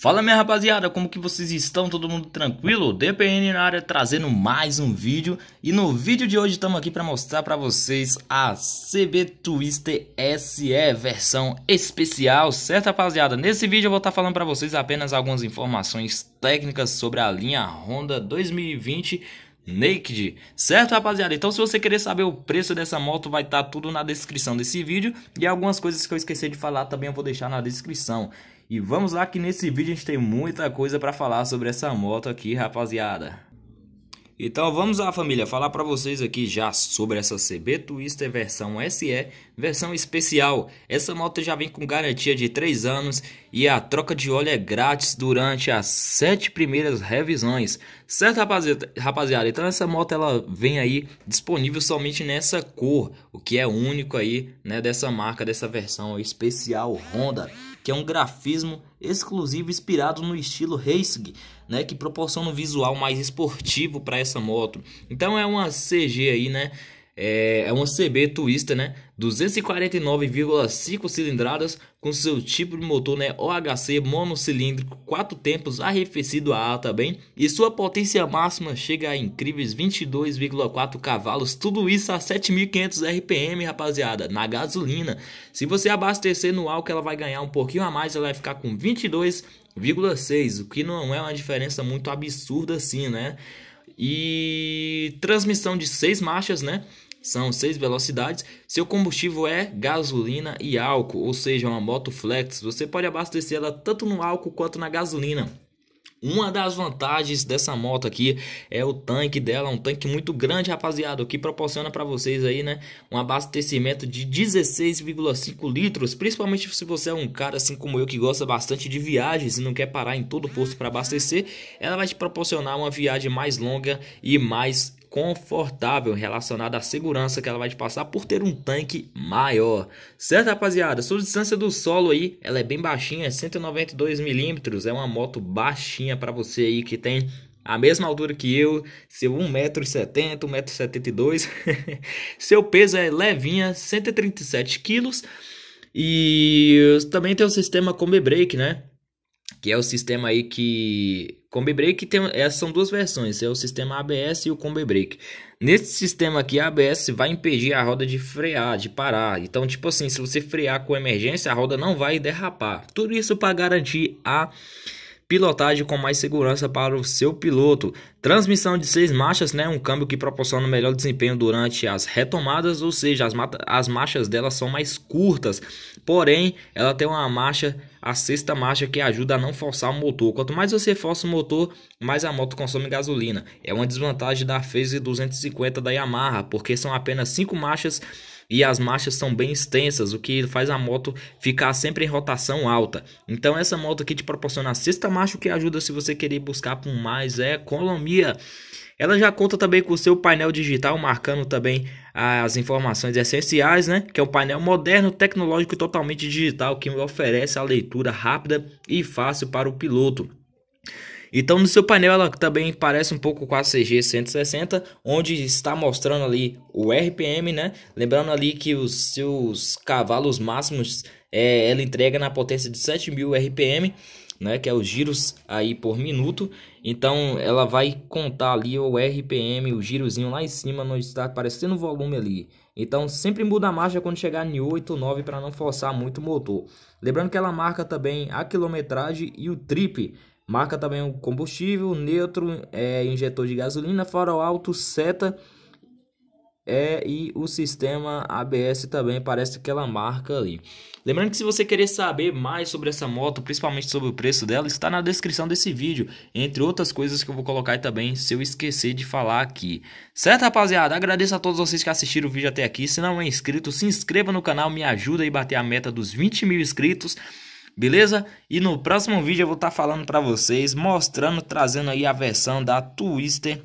Fala minha rapaziada, como que vocês estão? Todo mundo tranquilo? DPN na área trazendo mais um vídeo E no vídeo de hoje estamos aqui para mostrar para vocês a CB Twister SE versão especial, certo rapaziada? Nesse vídeo eu vou estar tá falando para vocês apenas algumas informações técnicas sobre a linha Honda 2020 Naked, certo rapaziada? Então se você querer saber o preço dessa moto vai estar tá tudo na descrição desse vídeo e algumas coisas que eu esqueci de falar também eu vou deixar na descrição. E vamos lá que nesse vídeo a gente tem muita coisa para falar sobre essa moto aqui rapaziada. Então vamos lá, família, falar para vocês aqui já sobre essa CB Twister versão SE, versão especial. Essa moto já vem com garantia de 3 anos e a troca de óleo é grátis durante as 7 primeiras revisões. Certo, rapaziada? rapaziada? Então essa moto ela vem aí disponível somente nessa cor, o que é único aí, né, dessa marca, dessa versão especial Honda, que é um grafismo exclusivo inspirado no estilo racing, né, que proporciona um visual mais esportivo para essa moto. Então é uma CG aí, né, é, é uma CB Twister, né? 249,5 cilindradas com seu tipo de motor né, OHC monocilíndrico, 4 tempos, arrefecido a ar também, e sua potência máxima chega a incríveis 22,4 cavalos, tudo isso a 7.500 RPM, rapaziada, na gasolina. Se você abastecer no álcool, ela vai ganhar um pouquinho a mais, ela vai ficar com 22,6, o que não é uma diferença muito absurda assim, né? E transmissão de 6 marchas, né? São seis velocidades. Seu combustível é gasolina e álcool, ou seja, uma moto flex. Você pode abastecer ela tanto no álcool quanto na gasolina. Uma das vantagens dessa moto aqui é o tanque dela, um tanque muito grande, rapaziada, que proporciona para vocês aí, né, um abastecimento de 16,5 litros, principalmente se você é um cara assim como eu que gosta bastante de viagens e não quer parar em todo posto para abastecer, ela vai te proporcionar uma viagem mais longa e mais confortável relacionado à segurança que ela vai te passar por ter um tanque maior. Certo, rapaziada? Sua distância do solo aí, ela é bem baixinha, 192 é milímetros, é uma moto baixinha para você aí que tem a mesma altura que eu, seu 1,70m, 1,72m, seu peso é levinha, 137kg, e também tem o sistema Combi Brake, né? Que é o sistema aí que Combi Break tem, essas é, são duas versões, é o sistema ABS e o Combi Break. Nesse sistema aqui, a ABS vai impedir a roda de frear, de parar. Então, tipo assim, se você frear com emergência, a roda não vai derrapar. Tudo isso para garantir a pilotagem com mais segurança para o seu piloto. Transmissão de seis marchas, né? Um câmbio que proporciona um melhor desempenho durante as retomadas, ou seja, as, as marchas dela são mais curtas. Porém, ela tem uma marcha, a sexta marcha, que ajuda a não forçar o motor. Quanto mais você força o motor, mais a moto consome gasolina. É uma desvantagem da Phase 250 da Yamaha, porque são apenas cinco marchas e as marchas são bem extensas, o que faz a moto ficar sempre em rotação alta. Então essa moto aqui te proporciona a sexta marcha, o que ajuda se você querer buscar por mais economia é economia. Ela já conta também com o seu painel digital, marcando também as informações essenciais, né? Que é um painel moderno, tecnológico e totalmente digital que oferece a leitura rápida e fácil para o piloto. Então, no seu painel, ela também parece um pouco com a CG 160, onde está mostrando ali o RPM, né? Lembrando ali que os seus cavalos máximos é, ela entrega na potência de 7000 RPM né, que é os giros aí por minuto. Então ela vai contar ali o RPM, o girozinho lá em cima, não está aparecendo o volume ali. Então sempre muda a marcha quando chegar em 8 9 para não forçar muito o motor. Lembrando que ela marca também a quilometragem e o trip. Marca também o combustível, neutro, é, injetor de gasolina, farol alto, seta é, e o sistema ABS também parece aquela marca ali. Lembrando que se você querer saber mais sobre essa moto, principalmente sobre o preço dela, está na descrição desse vídeo, entre outras coisas que eu vou colocar aí também, se eu esquecer de falar aqui. Certo, rapaziada? Agradeço a todos vocês que assistiram o vídeo até aqui. Se não é inscrito, se inscreva no canal, me ajuda a bater a meta dos 20 mil inscritos beleza? E no próximo vídeo eu vou estar tá falando para vocês, mostrando, trazendo aí a versão da Twister,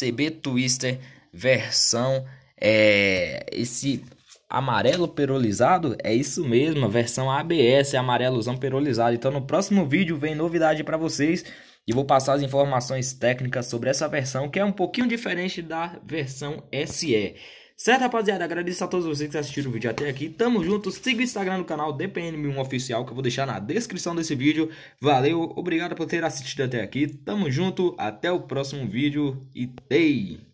CB Twister versão é, esse amarelo perolizado, é isso mesmo, a versão ABS, amarelozão perolizado. Então no próximo vídeo vem novidade para vocês e vou passar as informações técnicas sobre essa versão que é um pouquinho diferente da versão SE. Certo, rapaziada? Agradeço a todos vocês que assistiram o vídeo até aqui. Tamo junto. Siga o Instagram do canal DPN1 Oficial, que eu vou deixar na descrição desse vídeo. Valeu, obrigado por ter assistido até aqui. Tamo junto, até o próximo vídeo e tei!